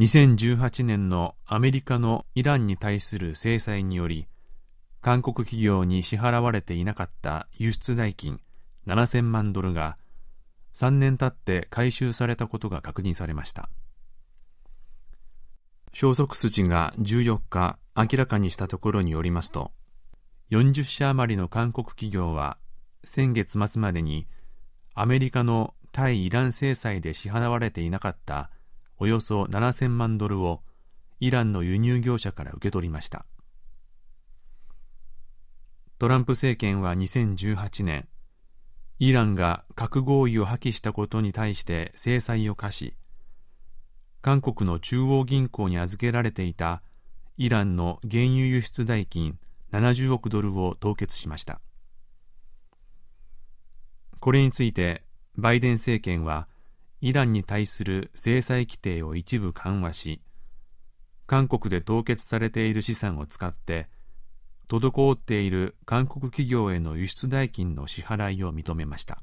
2018年のアメリカのイランに対する制裁により韓国企業に支払われていなかった輸出代金7000万ドルが3年経って回収されたことが確認されました消息筋が14日明らかにしたところによりますと40社余りの韓国企業は先月末までにアメリカの対イラン制裁で支払われていなかったおよそ7000万ドルをイランの輸入業者から受け取りましたトランプ政権は2018年イランが核合意を破棄したことに対して制裁を科し韓国の中央銀行に預けられていたイランの原油輸出代金70億ドルを凍結しましたこれについてバイデン政権はイランに対する制裁規定を一部緩和し韓国で凍結されている資産を使って滞っている韓国企業への輸出代金の支払いを認めました